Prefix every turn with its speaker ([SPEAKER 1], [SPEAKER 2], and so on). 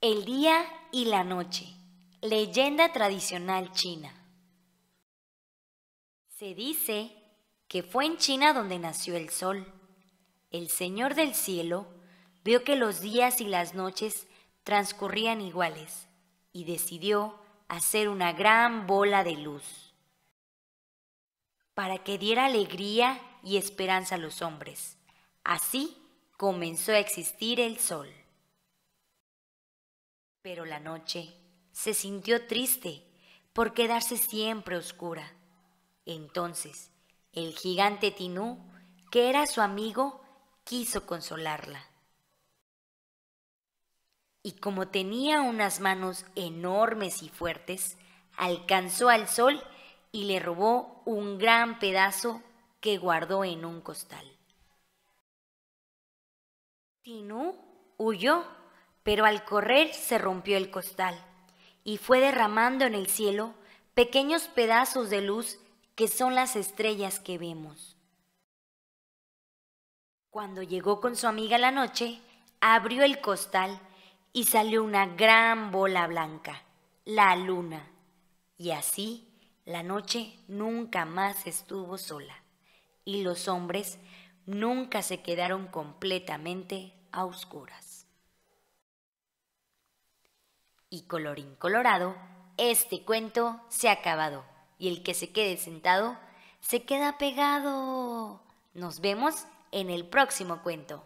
[SPEAKER 1] El día y la noche. Leyenda tradicional china. Se dice que fue en China donde nació el sol. El Señor del Cielo vio que los días y las noches transcurrían iguales y decidió hacer una gran bola de luz para que diera alegría y esperanza a los hombres. Así comenzó a existir el sol. Pero la noche se sintió triste por quedarse siempre oscura. Entonces, el gigante Tinú, que era su amigo, quiso consolarla. Y como tenía unas manos enormes y fuertes, alcanzó al sol y le robó un gran pedazo que guardó en un costal. Tinú huyó pero al correr se rompió el costal y fue derramando en el cielo pequeños pedazos de luz que son las estrellas que vemos. Cuando llegó con su amiga la noche, abrió el costal y salió una gran bola blanca, la luna. Y así la noche nunca más estuvo sola y los hombres nunca se quedaron completamente a oscuras. Y colorín colorado, este cuento se ha acabado. Y el que se quede sentado, se queda pegado. Nos vemos en el próximo cuento.